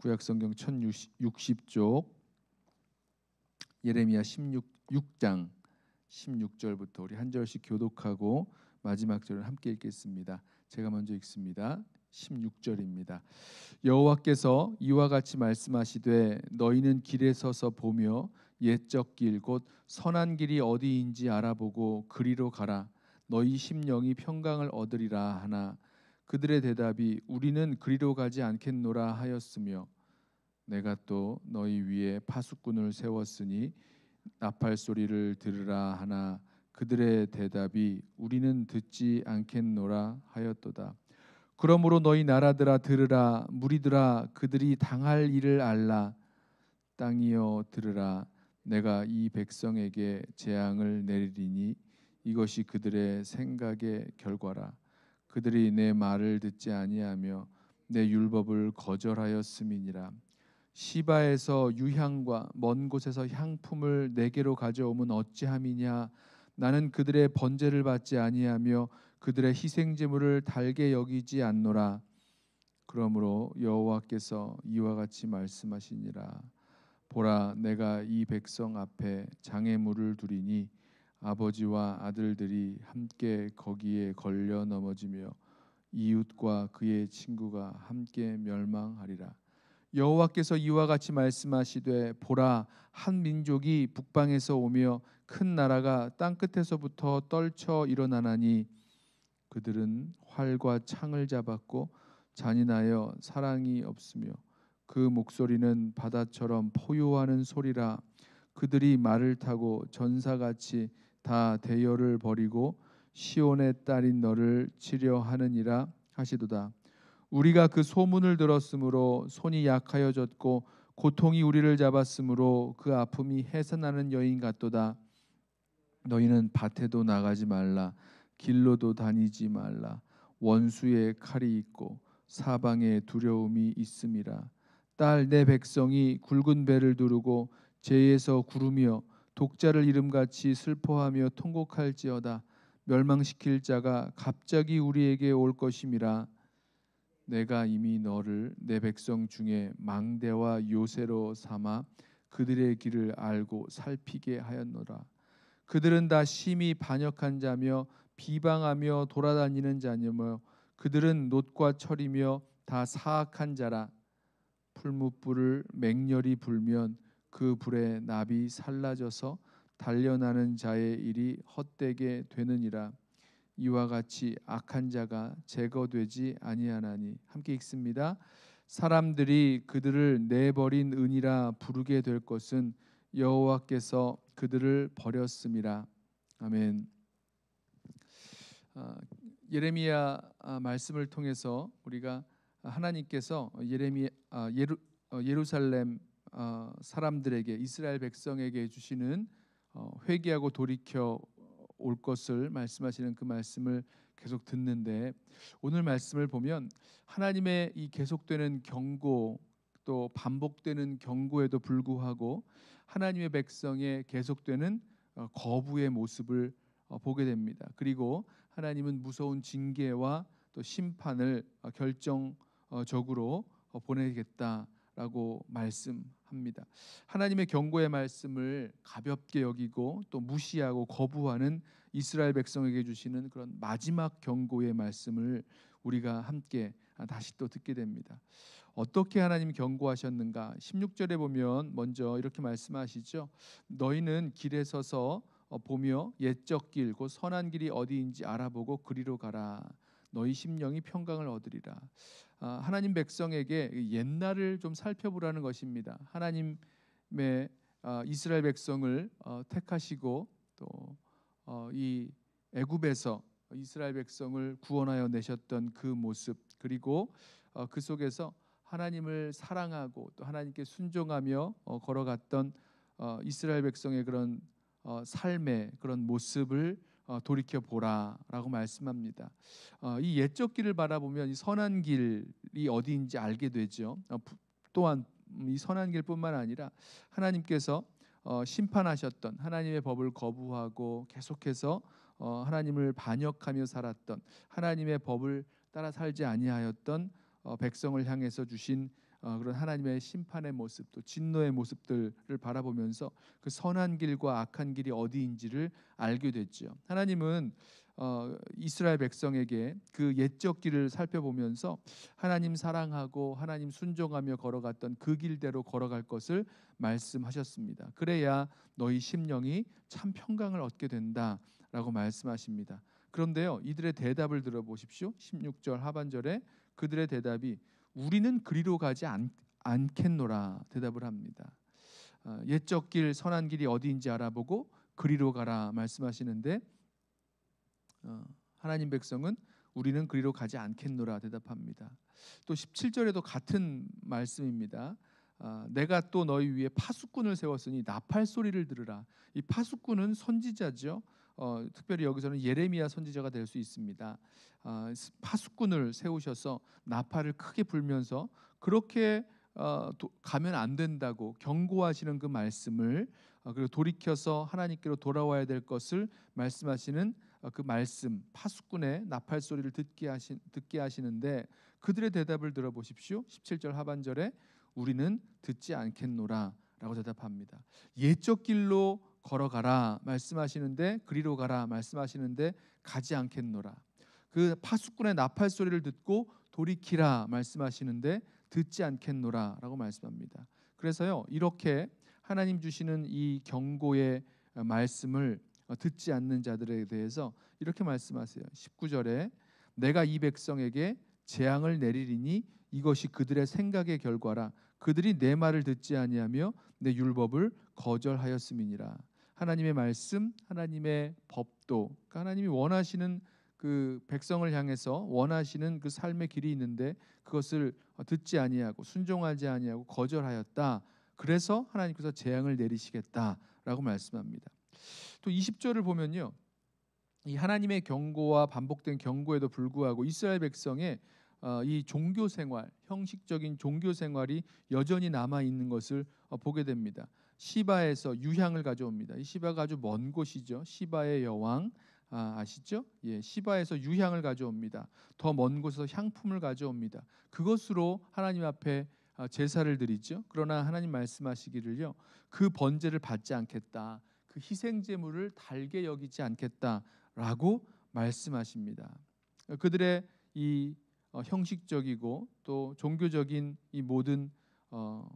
구약성경 1060쪽 예레미야 16, 6장 16절부터 우리 한 절씩 교독하고 마지막 절을 함께 읽겠습니다. 제가 먼저 읽습니다. 16절입니다. 여호와께서 이와 같이 말씀하시되 너희는 길에 서서 보며 옛적 길 곧 선한 길이 어디인지 알아보고 그리로 가라 너희 심령이 평강을 얻으리라 하나 그들의 대답이 우리는 그리로 가지 않겠노라 하였으며 내가 또 너희 위에 파수꾼을 세웠으니 나팔 소리를 들으라 하나 그들의 대답이 우리는 듣지 않겠노라 하였도다. 그러므로 너희 나라들아 들으라 무리들아 그들이 당할 일을 알라 땅이여 들으라 내가 이 백성에게 재앙을 내리리니 이것이 그들의 생각의 결과라 그들이 내 말을 듣지 아니하며 내 율법을 거절하였음이니라 시바에서 유향과 먼 곳에서 향품을 내게로 가져오면 어찌함이냐 나는 그들의 번제를 받지 아니하며 그들의 희생 제물을 달게 여기지 않노라 그러므로 여호와께서 이와 같이 말씀하시니라 보라 내가 이 백성 앞에 장애물을 두리니 아버지와 아들들이 함께 거기에 걸려 넘어지며 이웃과 그의 친구가 함께 멸망하리라. 여호와께서 이와 같이 말씀하시되 보라 한 민족이 북방에서 오며 큰 나라가 땅 끝에서부터 떨쳐 일어나나니 그들은 활과 창을 잡았고 잔인하여 사랑이 없으며 그 목소리는 바다처럼 포효하는 소리라 그들이 말을 타고 전사같이 다 대열을 버리고 시온의 딸인 너를 치려하느니라 하시도다. 우리가 그 소문을 들었으므로 손이 약하여졌고 고통이 우리를 잡았으므로 그 아픔이 해산하는 여인 같도다. 너희는 밭에도 나가지 말라 길로도 다니지 말라 원수의 칼이 있고 사방에 두려움이 있음이라 딸 내 백성이 굵은 배를 두르고 제에서 구르며 독자를 이름같이 슬퍼하며 통곡할지어다 멸망시킬 자가 갑자기 우리에게 올 것임이라 내가 이미 너를 내 백성 중에 망대와 요새로 삼아 그들의 길을 알고 살피게 하였노라 그들은 다 심히 반역한 자며 비방하며 돌아다니는 자녀며 그들은 놋과 철이며 다 사악한 자라 풀무불을 맹렬히 불면 그 불에 납이 살라져서 달려나는 자의 일이 헛되게 되느니라 이와 같이 악한 자가 제거되지 아니하나니 함께 읽습니다. 사람들이 그들을 내버린 은이라 부르게 될 것은 여호와께서 그들을 버렸음이라. 아멘. 아, 예레미야 아, 말씀을 통해서 우리가 하나님께서 예레미 아, 예루, 어, 예루살렘 어, 사람들에게 이스라엘 백성에게 주시는 어, 회개하고 돌이켜 올 것을 말씀하시는 그 말씀을 계속 듣는데 오늘 말씀을 보면 하나님의 이 계속되는 경고 또 반복되는 경고에도 불구하고 하나님의 백성의 계속되는 어, 거부의 모습을 어, 보게 됩니다. 그리고 하나님은 무서운 징계와 또 심판을 어, 결정적으로 보내겠다라고 말씀 합니다. 하나님의 경고의 말씀을 가볍게 여기고 또 무시하고 거부하는 이스라엘 백성에게 주시는 그런 마지막 경고의 말씀을 우리가 함께 다시 또 듣게 됩니다. 어떻게 하나님 경고하셨는가? 16절에 보면 먼저 이렇게 말씀하시죠. 너희는 길에 서서 어, 보며 옛적 길, 곧 선한 길이 어디인지 알아보고 그리로 가라. 너희 심령이 평강을 얻으리라. 아, 하나님 백성에게 옛날을 좀 살펴보라는 것입니다. 하나님의 아, 이스라엘 백성을 어, 택하시고 또이 어, 애굽에서 이스라엘 백성을 구원하여 내셨던 그 모습 그리고 어, 그 속에서 하나님을 사랑하고 또 하나님께 순종하며 걸어갔던 이스라엘 백성의 그런 삶의 그런 모습을 어, 돌이켜 보라라고 말씀합니다. 어, 이 옛적 길을 바라보면 이 선한 길이 어디인지 알게 되죠. 어, 또한 이 선한 길뿐만 아니라 하나님께서 심판하셨던 하나님의 법을 거부하고 계속해서 하나님을 반역하며 살았던 하나님의 법을 따라 살지 아니하였던 백성을 향해서 주신 어, 그런 하나님의 심판의 모습 또 진노의 모습들을 바라보면서 그 선한 길과 악한 길이 어디인지를 알게 됐죠. 하나님은 어, 이스라엘 백성에게 그 옛적 길을 살펴보면서 하나님 사랑하고 하나님 순종하며 걸어갔던 그 길대로 걸어갈 것을 말씀하셨습니다. 그래야 너희 심령이 참 평강을 얻게 된다라고 말씀하십니다. 그런데요, 이들의 대답을 들어보십시오. 16절 하반절에 그들의 대답이 우리는 그리로 가지 않, 않겠노라 대답을 합니다. 어, 옛적 길 선한 길이 어디인지 알아보고 그리로 가라 말씀하시는데 어, 하나님 백성은 우리는 그리로 가지 않겠노라 대답합니다. 또 17절에도 같은 말씀입니다. 어, 내가 또 너희 위에 파수꾼을 세웠으니 나팔 소리를 들으라. 이 파수꾼은 선지자죠. 어, 특별히 여기서는 예레미야 선지자가 될 수 있습니다. 어, 파수꾼을 세우셔서 나팔을 크게 불면서 그렇게 어, 가면 안 된다고 경고하시는 그 말씀을 어, 그리고 돌이켜서 하나님께로 돌아와야 될 것을 말씀하시는 어, 그 말씀 파수꾼의 나팔 소리를 듣게 하신 듣게 하시는데 그들의 대답을 들어보십시오. 17절 하반절에 우리는 듣지 않겠노라라고 대답합니다. 예적 길로 걸어가라 말씀하시는데 그리로 가라 말씀하시는데 가지 않겠노라. 그 파수꾼의 나팔 소리를 듣고 돌이키라 말씀하시는데 듣지 않겠노라라고 말씀합니다. 그래서요 이렇게 하나님 주시는 이 경고의 말씀을 듣지 않는 자들에 대해서 이렇게 말씀하세요. 19절에 내가 이 백성에게 재앙을 내리리니 이것이 그들의 생각의 결과라 그들이 내 말을 듣지 아니하며 내 율법을 거절하였음이니라. 하나님의 말씀, 하나님의 법도, 그러니까 하나님이 원하시는 그 백성을 향해서 원하시는 그 삶의 길이 있는데 그것을 듣지 아니하고 순종하지 아니하고 거절하였다. 그래서 하나님께서 재앙을 내리시겠다라고 말씀합니다. 또 20절을 보면요. 이 하나님의 경고와 반복된 경고에도 불구하고 이스라엘 백성의 어, 이 종교 생활, 형식적인 종교 생활이 여전히 남아 있는 것을 어, 보게 됩니다. 시바에서 유향을 가져옵니다. 이 시바가 아주 먼 곳이죠. 시바의 여왕 아, 시죠 예, 시바에서 유향을 가져옵니다. 더 먼 곳에서 향품을 가져옵니다. 그것으로 하나님 앞에 아, 제사를 드리죠. 그러나 하나님 말씀하시기를요. 그 번제를 받지 않겠다. 그 희생 제물을 달게 여기지 않겠다라고 말씀하십니다. 그들의 이 어, 형식적이고 또 종교적인 이 모든 어,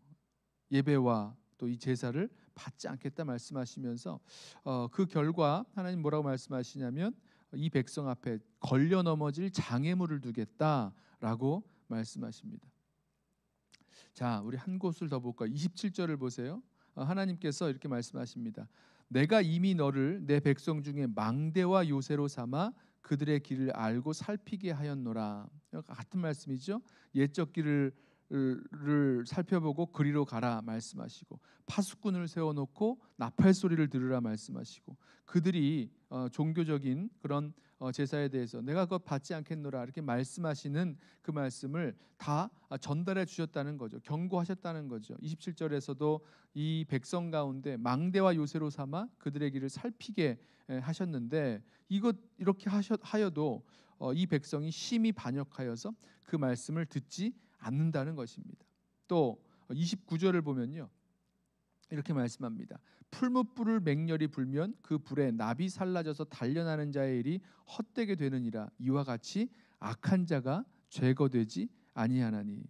예배와 또이 제사를 받지 않겠다 말씀하시면서 어, 그 결과 하나님 뭐라고 말씀하시냐면 이 백성 앞에 걸려 넘어질 장애물을 두겠다라고 말씀하십니다. 자, 우리 한 곳을 더 볼까? 27절을 보세요. 어, 하나님께서 이렇게 말씀하십니다. 내가 이미 너를 내 백성 중에 망대와 요새로 삼아 그들의 길을 알고 살피게 하였노라. 같은 말씀이죠. 옛적 길을 를 살펴보고 그리로 가라 말씀하시고 파수꾼을 세워놓고 나팔 소리를 들으라 말씀하시고 그들이 어, 종교적인 그런 어, 제사에 대해서 내가 그것 받지 않겠노라 이렇게 말씀하시는 그 말씀을 다 아, 전달해 주셨다는 거죠 경고하셨다는 거죠 27절에서도 이 백성 가운데 망대와 요새로 삼아 그들의 길을 살피게 하셨는데 이것 이렇게 하셔, 하여도 어, 이 백성이 심히 반역하여서 그 말씀을 듣지 않는다는 것입니다. 또 29절을 보면요. 이렇게 말씀합니다. 풀무불을 맹렬히 불면 그 불에 나비 살라져서 단련하는 자의 일이 헛되게 되느니라. 이와 같이 악한 자가 죄거되지 아니하나니.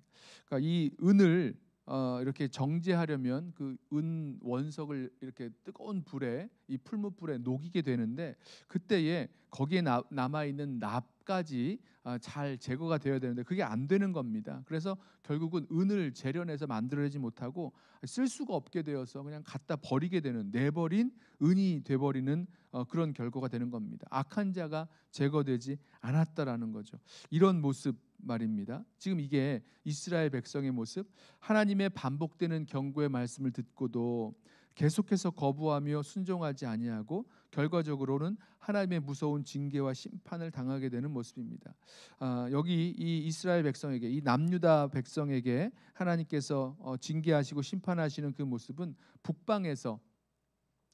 그러니까 이 은을 어, 이렇게 정제하려면 그 은 원석을 이렇게 뜨거운 불에 이 풀무불에 녹이게 되는데 그때에 거기에 나, 남아 있는 납까지 아, 잘 제거가 되어야 되는데 그게 안 되는 겁니다. 그래서 결국은 은을 재련해서 만들어내지 못하고 쓸 수가 없게 되어서 그냥 갖다 버리게 되는 내버린 은이 돼버리는 어, 그런 결과가 되는 겁니다. 악한 자가 제거되지 않았다라는 거죠. 이런 모습 말입니다. 지금 이게 이스라엘 백성의 모습, 하나님의 반복되는 경고의 말씀을 듣고도 계속해서 거부하며 순종하지 아니하고 결과적으로는 하나님의 무서운 징계와 심판을 당하게 되는 모습입니다. 아, 여기 이 이스라엘 백성에게 이 남유다 백성에게 하나님께서 어, 징계하시고 심판하시는 그 모습은 북방에서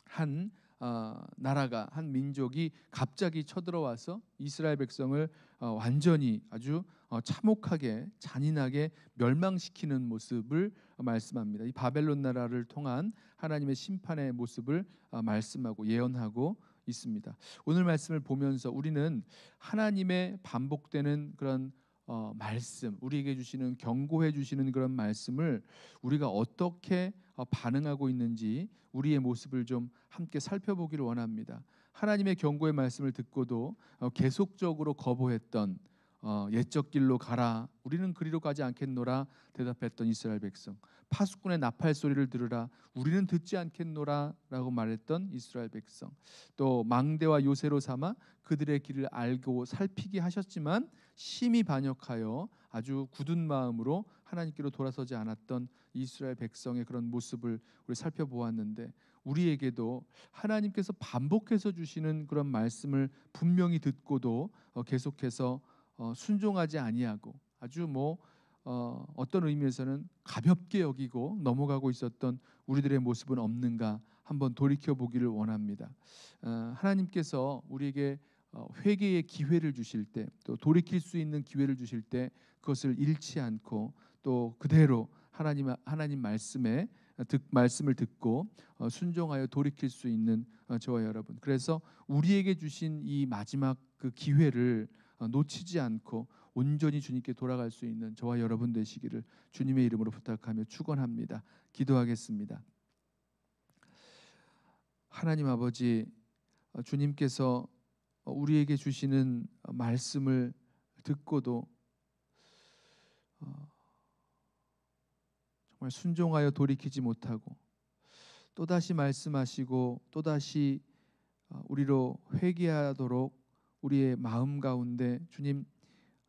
한 어, 나라가 한 민족이 갑자기 쳐들어와서 이스라엘 백성을 어, 완전히 아주 어, 참혹하게 잔인하게 멸망시키는 모습을 말씀합니다. 이 바벨론 나라를 통한 하나님의 심판의 모습을 어, 말씀하고 예언하고 있습니다. 오늘 말씀을 보면서 우리는 하나님의 반복되는 그런 어, 말씀, 우리에게 주시는 경고해 주시는 그런 말씀을 우리가 어떻게 어, 반응하고 있는지 우리의 모습을 좀 함께 살펴보기를 원합니다. 하나님의 경고의 말씀을 듣고도 어, 계속적으로 거부했던 어, 옛적 길로 가라 우리는 그리로 가지 않겠노라 대답했던 이스라엘 백성 파수꾼의 나팔 소리를 들으라 우리는 듣지 않겠노라라고 말했던 이스라엘 백성 또 망대와 요새로 삼아 그들의 길을 알고 살피게 하셨지만 심히 반역하여 아주 굳은 마음으로 하나님께로 돌아서지 않았던 이스라엘 백성의 그런 모습을 우리 살펴보았는데 우리에게도 하나님께서 반복해서 주시는 그런 말씀을 분명히 듣고도 어, 계속해서 어, 순종하지 아니하고 아주 뭐 어, 어떤 의미에서는 가볍게 여기고 넘어가고 있었던 우리들의 모습은 없는가 한번 돌이켜 보기를 원합니다. 어, 하나님께서 우리에게 어, 회개의 기회를 주실 때 또 돌이킬 수 있는 기회를 주실 때 그것을 잃지 않고 또 그대로 하나님 하나님 말씀에 어, 듣, 말씀을 듣고 어, 순종하여 돌이킬 수 있는 저와 여러분. 그래서 우리에게 주신 이 마지막 그 기회를 어, 놓치지 않고 온전히 주님께 돌아갈 수 있는 저와 여러분 되시기를 주님의 이름으로 부탁하며 축원합니다. 기도하겠습니다. 하나님 아버지 어, 주님께서 우리에게 주시는 말씀을 듣고도 어, 정말 순종하여 돌이키지 못하고 또다시 말씀하시고 또다시 우리로 회개하도록 우리의 마음 가운데 주님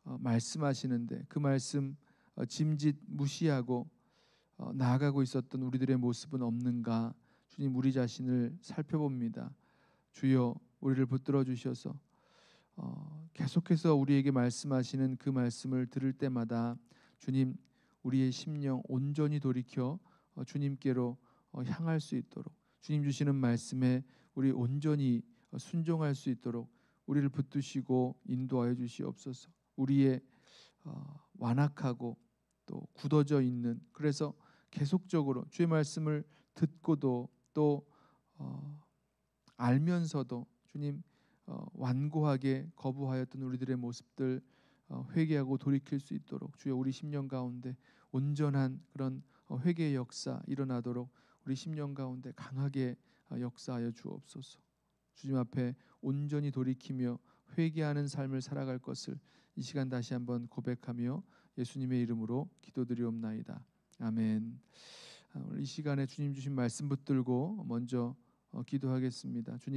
어, 말씀하시는데 그 말씀 어, 짐짓 무시하고 어, 나아가고 있었던 우리들의 모습은 없는가 주님 우리 자신을 살펴봅니다. 주여 우리를 붙들어 주셔서 계속해서 우리에게 말씀하시는 그 말씀을 들을 때마다 주님 우리의 심령 온전히 돌이켜 주님께로 향할 수 있도록 주님 주시는 말씀에 우리 온전히 순종할 수 있도록 우리를 붙드시고 인도하여 주시옵소서. 우리의 어, 완악하고 또 굳어져 있는 그래서 계속적으로 주의 말씀을 듣고도 또 어, 알면서도 주님 어, 완고하게 거부하였던 우리들의 모습들 어, 회개하고 돌이킬 수 있도록 주여 우리 1 0년 가운데 온전한 그런 어, 회개의 역사 일어나도록 우리 1 0년 가운데 강하게 어, 역사하여 주옵소서. 주님 앞에 온전히 돌이키며 회개하는 삶을 살아갈 것을 이 시간 다시 한번 고백하며 예수님의 이름으로 기도드리옵나이다. 아멘. 아, 오늘 이 시간에 주님 주신 말씀 붙들고 먼저 어, 기도하겠습니다. 주님